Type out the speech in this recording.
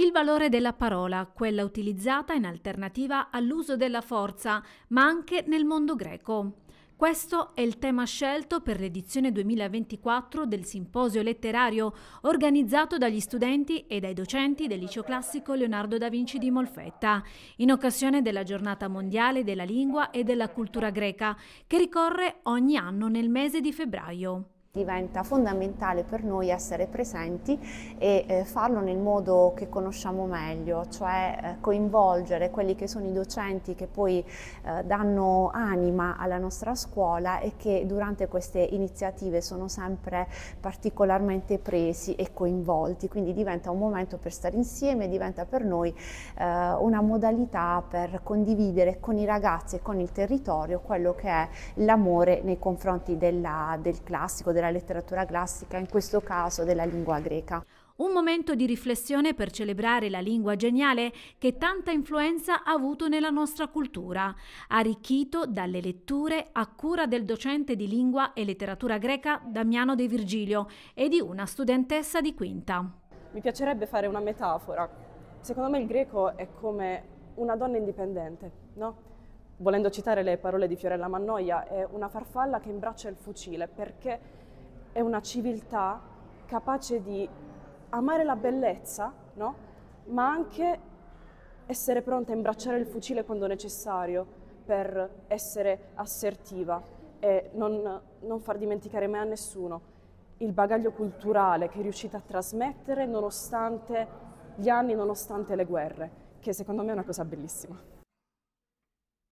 Il valore della parola, quella utilizzata in alternativa all'uso della forza, ma anche nel mondo greco. Questo è il tema scelto per l'edizione 2024 del simposio letterario organizzato dagli studenti e dai docenti del liceo classico Leonardo da Vinci di Molfetta, in occasione della giornata mondiale della lingua e della cultura greca, che ricorre ogni anno nel mese di febbraio. Diventa fondamentale per noi essere presenti e eh, farlo nel modo che conosciamo meglio, cioè eh, coinvolgere quelli che sono i docenti che poi eh, danno anima alla nostra scuola e che durante queste iniziative sono sempre particolarmente presi e coinvolti. Quindi diventa un momento per stare insieme, diventa per noi eh, una modalità per condividere con i ragazzi e con il territorio quello che è l'amore nei confronti della, del classico, della letteratura classica, in questo caso della lingua greca. Un momento di riflessione per celebrare la lingua geniale che tanta influenza ha avuto nella nostra cultura, arricchito dalle letture a cura del docente di lingua e letteratura greca Damiano De Virgilio e di una studentessa di quinta. Mi piacerebbe fare una metafora. Secondo me il greco è come una donna indipendente, no? Volendo citare le parole di Fiorella Mannoia, è una farfalla che imbraccia il fucile perché è una civiltà capace di amare la bellezza, no? ma anche essere pronta a imbracciare il fucile quando necessario per essere assertiva e non, non far dimenticare mai a nessuno il bagaglio culturale che è riuscita a trasmettere nonostante gli anni, nonostante le guerre, che secondo me è una cosa bellissima.